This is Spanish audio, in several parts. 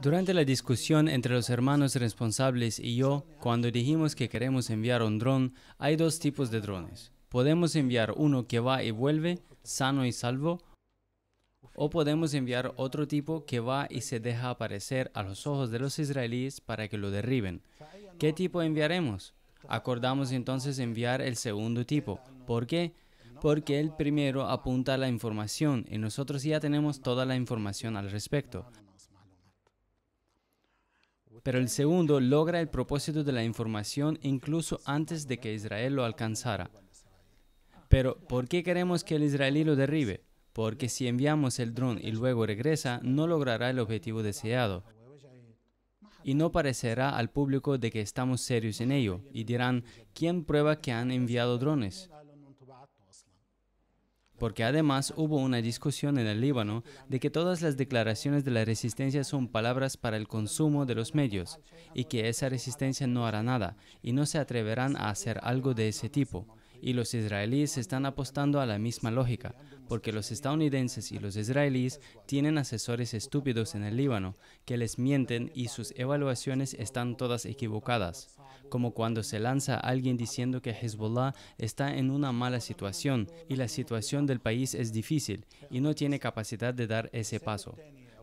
Durante la discusión entre los hermanos responsables y yo, cuando dijimos que queremos enviar un dron, hay dos tipos de drones. Podemos enviar uno que va y vuelve, sano y salvo, o podemos enviar otro tipo que va y se deja aparecer a los ojos de los israelíes para que lo derriben. ¿Qué tipo enviaremos? Acordamos entonces enviar el segundo tipo. ¿Por qué? Porque el primero apunta a la información y nosotros ya tenemos toda la información al respecto pero el segundo logra el propósito de la información incluso antes de que Israel lo alcanzara. Pero, ¿por qué queremos que el israelí lo derribe? Porque si enviamos el dron y luego regresa, no logrará el objetivo deseado. Y no parecerá al público de que estamos serios en ello, y dirán, ¿quién prueba que han enviado drones? porque además hubo una discusión en el Líbano de que todas las declaraciones de la resistencia son palabras para el consumo de los medios y que esa resistencia no hará nada y no se atreverán a hacer algo de ese tipo. Y los israelíes están apostando a la misma lógica, porque los estadounidenses y los israelíes tienen asesores estúpidos en el Líbano que les mienten y sus evaluaciones están todas equivocadas, como cuando se lanza alguien diciendo que Hezbollah está en una mala situación y la situación del país es difícil y no tiene capacidad de dar ese paso.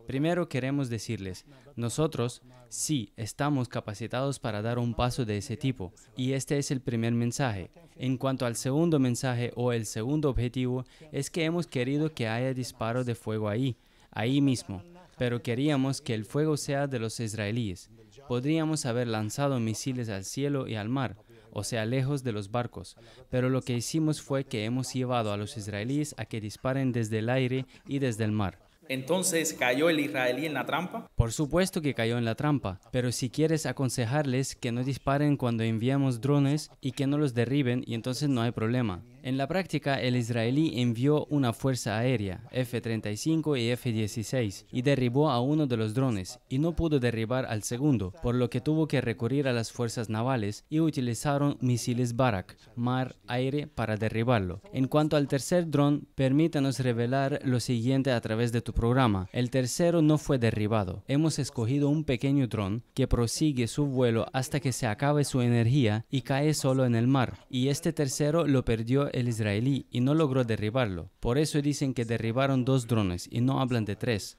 Primero queremos decirles, nosotros sí estamos capacitados para dar un paso de ese tipo, y este es el primer mensaje. En cuanto al segundo mensaje o el segundo objetivo, es que hemos querido que haya disparos de fuego ahí, ahí mismo, pero queríamos que el fuego sea de los israelíes. Podríamos haber lanzado misiles al cielo y al mar, o sea, lejos de los barcos. Pero lo que hicimos fue que hemos llevado a los israelíes a que disparen desde el aire y desde el mar. Entonces, ¿cayó el israelí en la trampa? Por supuesto que cayó en la trampa, pero si quieres aconsejarles que no disparen cuando enviamos drones y que no los derriben, y entonces no hay problema. En la práctica, el israelí envió una fuerza aérea, F-35 y F-16, y derribó a uno de los drones, y no pudo derribar al segundo, por lo que tuvo que recurrir a las fuerzas navales y utilizaron misiles Barak, mar, aire, para derribarlo. En cuanto al tercer dron, permítanos revelar lo siguiente a través de tu programa. El tercero no fue derribado. Hemos escogido un pequeño dron que prosigue su vuelo hasta que se acabe su energía y cae solo en el mar, y este tercero lo perdió el israelí y no logró derribarlo. Por eso dicen que derribaron dos drones y no hablan de tres.